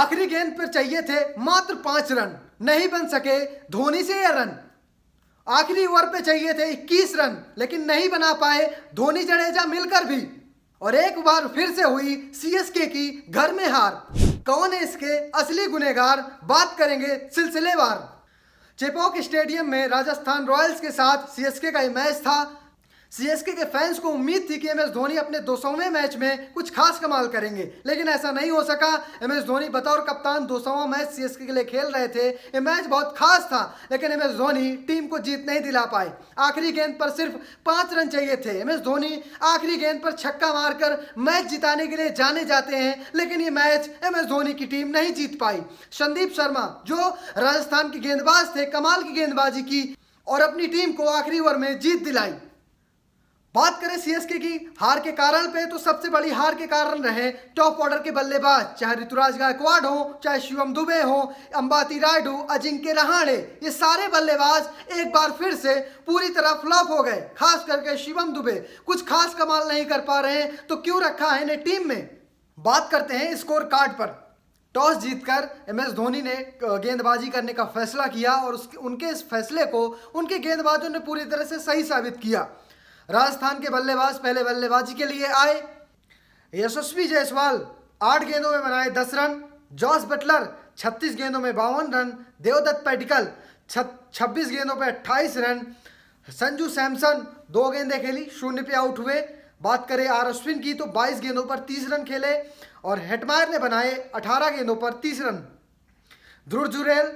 आखिरी गेंद पर चाहिए थे मात्र पांच रन नहीं बन सके धोनी से यह रन आखिरी ओवर पे चाहिए थे 21 रन लेकिन नहीं बना पाए धोनी जडेजा मिलकर भी और एक बार फिर से हुई सीएसके की घर में हार कौन है इसके असली गुनेगार बात करेंगे सिलसिलेवार चेपोक स्टेडियम में राजस्थान रॉयल्स के साथ सीएसके का मैच था सीएसके के फैंस को उम्मीद थी कि एमएस धोनी अपने दो मैच में कुछ खास कमाल करेंगे लेकिन ऐसा नहीं हो सका एमएस धोनी बतौर कप्तान दो मैच सीएसके के लिए खेल रहे थे ये मैच बहुत खास था लेकिन एमएस धोनी टीम को जीत नहीं दिला पाए आखिरी गेंद पर सिर्फ पांच रन चाहिए थे एमएस धोनी आखिरी गेंद पर छक्का मारकर मैच जिताने के लिए जाने जाते हैं लेकिन ये मैच एमएस धोनी की टीम नहीं जीत पाई संदीप शर्मा जो राजस्थान के गेंदबाज थे कमाल की गेंदबाजी की और अपनी टीम को आखिरी ओवर में जीत दिलाई बात करें सीएसके की हार के कारण पे तो सबसे बड़ी हार के कारण रहे टॉप ऑर्डर के बल्लेबाज चाहे ऋतुराज गायकवाड हो चाहे शिवम दुबे हो अंबाती रायडू अजिंक्य रहाणे ये सारे बल्लेबाज एक बार फिर से पूरी तरह फ्लॉप हो गए खास करके शिवम दुबे कुछ खास कमाल नहीं कर पा रहे हैं तो क्यों रखा है इन्हें टीम में बात करते हैं स्कोर कार्ड पर टॉस जीतकर एमएस धोनी ने गेंदबाजी करने का फैसला किया और उसके उनके इस फैसले को उनके गेंदबाजों ने पूरी तरह से सही साबित किया राजस्थान के बल्लेबाज पहले बल्लेबाजी के लिए आए यशस्वी जायसवाल आठ गेंदों में बनाए दस रन जॉस बटलर छत्तीस गेंदों में बावन रन देवदत्त पेडिकल छब्बीस गेंदों पर अट्ठाईस रन संजू सैमसन दो गेंदें खेली शून्य पे आउट हुए बात करें आर अश्विन की तो 22 गेंदों पर 30 रन खेले और हेटमायर ने बनाए 18 गेंदों पर 30 रन ध्रुव जुरेल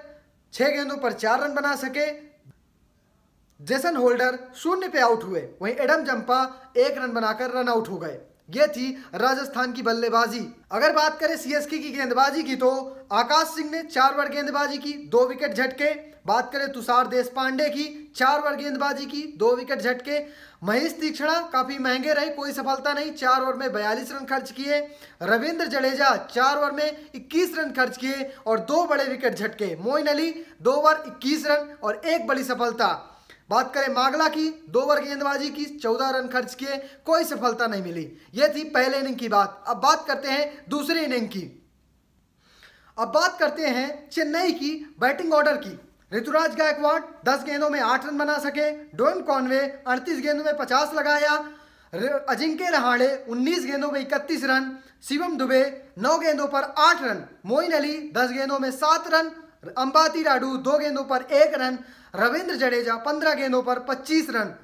छह गेंदों पर चार रन बना सके जेसन होल्डर शून्य पे आउट हुए वहीं एडम जंपा एक रन बनाकर रन आउट हो गए ये थी राजस्थान की बल्लेबाजी अगर बात करें सीएसके की गेंदबाजी की तो आकाश सिंह ने चार बार गेंदबाजी की दो विकेट झटके बात करें तुषार देश पांडे की चार बार गेंदबाजी की दो विकेट झटके महेश तीक्षणा काफी महंगे रहे कोई सफलता नहीं चार ओवर में बयालीस रन खर्च किए रविंद्र जडेजा चार ओवर में इक्कीस रन खर्च किए और दो बड़े विकेट झटके मोइन अली दो ओवर इक्कीस रन और एक बड़ी सफलता बात करें मागला की दो ओवर गेंदबाजी की चौदह रन खर्च किए कोई सफलता नहीं मिली ये थी पहले इनिंग की बात अब बात करते हैं दूसरी इनिंग की अब बात करते हैं चेन्नई की बैटिंग ऑर्डर की ऋतुराज गायकवाड़ दस गेंदों में आठ रन बना सके डोन कॉनवे अड़तीस गेंदों में पचास लगाया अजिंक्य रहाणे 19 गेंदों में 31 रन शिवम दुबे 9 गेंदों पर 8 रन मोइन अली 10 गेंदों में 7 रन अंबाती राडू दो गेंदों पर एक रन रविंद्र जडेजा पंद्रह गेंदों पर पच्चीस रन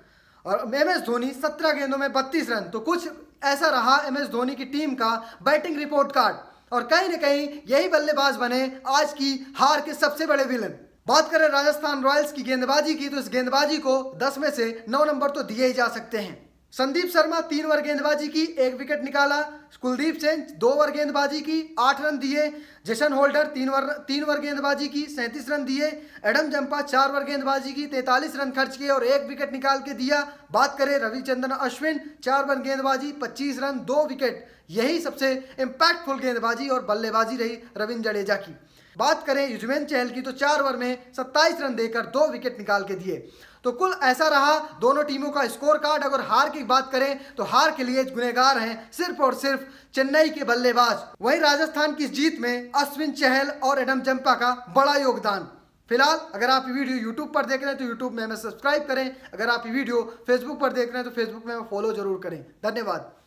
और एम एस धोनी सत्रह गेंदों में बत्तीस रन तो कुछ ऐसा रहा एम एस धोनी की टीम का बैटिंग रिपोर्ट कार्ड और कहीं ना कहीं यही बल्लेबाज बने आज की हार के सबसे बड़े विलन बात करें राजस्थान रॉयल्स की गेंदबाजी की तो इस गेंदबाजी को दस में से नौ नंबर तो दिए ही जा सकते हैं संदीप शर्मा तीन ओवर गेंदबाजी की एक विकेट निकाला कुलदीप सेन दो ओवर गेंदबाजी की आठ रन दिए जशन होल्डर तीन ओवर तीन ओवर गेंदबाजी की सैंतीस रन दिए एडम जंपा चार ओवर गेंदबाजी की तैंतालीस रन खर्च किए और एक विकेट निकाल के दिया बात करें रविचंद्रन अश्विन चार ओवर गेंदबाजी पच्चीस रन दो विकेट यही सबसे इम्पैक्टफुल गेंदबाजी और बल्लेबाजी रही रविंद्र जडेजा की बात करें युजवेंद्र चहल की तो चार ओवर में सत्ताईस रन देकर दो विकेट निकाल के दिए तो कुल ऐसा रहा दोनों टीमों का स्कोर कार्ड अगर हार की बात करें तो हार के लिए गुनेगार हैं सिर्फ और सिर्फ चेन्नई के बल्लेबाज वहीं राजस्थान की जीत में अश्विन चहल और एडम जंपा का बड़ा योगदान फिलहाल अगर आप ये वीडियो यूट्यूब पर देख रहे हैं तो यूट्यूब में हमें सब्सक्राइब करें अगर आप ये वीडियो फेसबुक पर देख रहे हैं तो फेसबुक में हमें फॉलो जरूर करें धन्यवाद